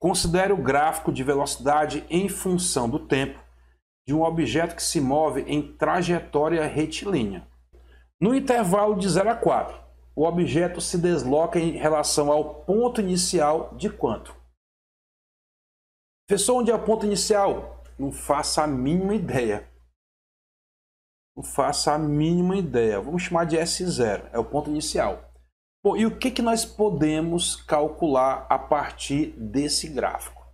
Considere o gráfico de velocidade em função do tempo de um objeto que se move em trajetória retilínea. No intervalo de 0 a 4, o objeto se desloca em relação ao ponto inicial de quanto? Professor, onde é o ponto inicial? Não faça a mínima ideia. Não faça a mínima ideia. Vamos chamar de S0, é o ponto inicial. Bom, e o que, que nós podemos calcular a partir desse gráfico?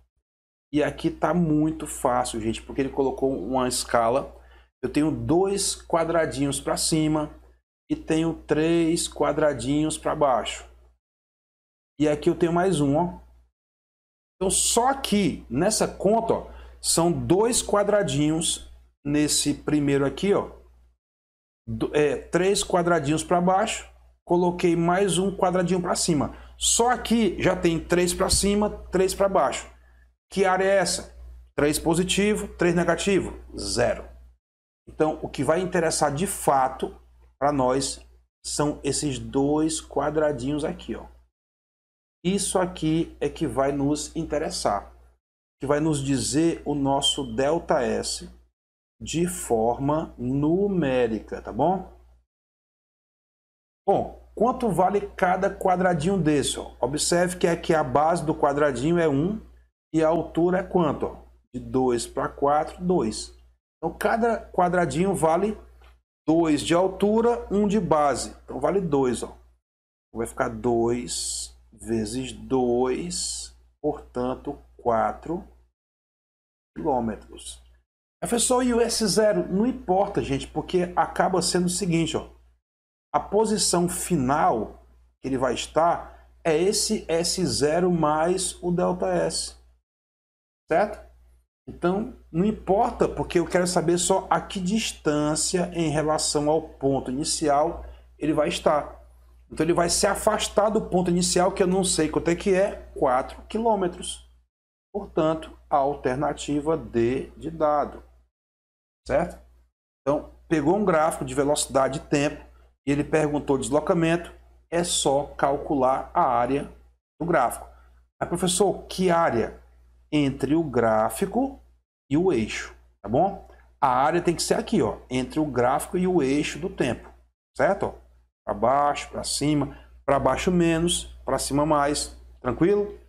E aqui está muito fácil, gente, porque ele colocou uma escala. Eu tenho dois quadradinhos para cima e tenho três quadradinhos para baixo. E aqui eu tenho mais um, ó. Então, só aqui, nessa conta, ó, são dois quadradinhos nesse primeiro aqui, ó. Do, é, três quadradinhos para baixo coloquei mais um quadradinho para cima. Só aqui já tem três para cima, três para baixo. Que área é essa? 3 positivo, 3 negativo, zero. Então, o que vai interessar de fato para nós são esses dois quadradinhos aqui. Ó. Isso aqui é que vai nos interessar, que vai nos dizer o nosso delta S de forma numérica, tá bom? Bom, quanto vale cada quadradinho desse? Ó? Observe que aqui a base do quadradinho é 1 e a altura é quanto? Ó? De 2 para 4, 2. Então, cada quadradinho vale 2 de altura, 1 de base. Então, vale 2. Ó. Vai ficar 2 vezes 2, portanto, 4 quilômetros. Professor, e o S0? Não importa, gente, porque acaba sendo o seguinte, ó a posição final que ele vai estar é esse S0 mais o delta S. Certo? Então, não importa, porque eu quero saber só a que distância em relação ao ponto inicial ele vai estar. Então, ele vai se afastar do ponto inicial, que eu não sei quanto é que é, 4 quilômetros. Portanto, a alternativa D de dado. Certo? Então, pegou um gráfico de velocidade e tempo, ele perguntou deslocamento, é só calcular a área do gráfico. Aí, professor, que área? Entre o gráfico e o eixo, tá bom? A área tem que ser aqui, ó, entre o gráfico e o eixo do tempo, certo? Para baixo, para cima, para baixo menos, para cima mais, tranquilo?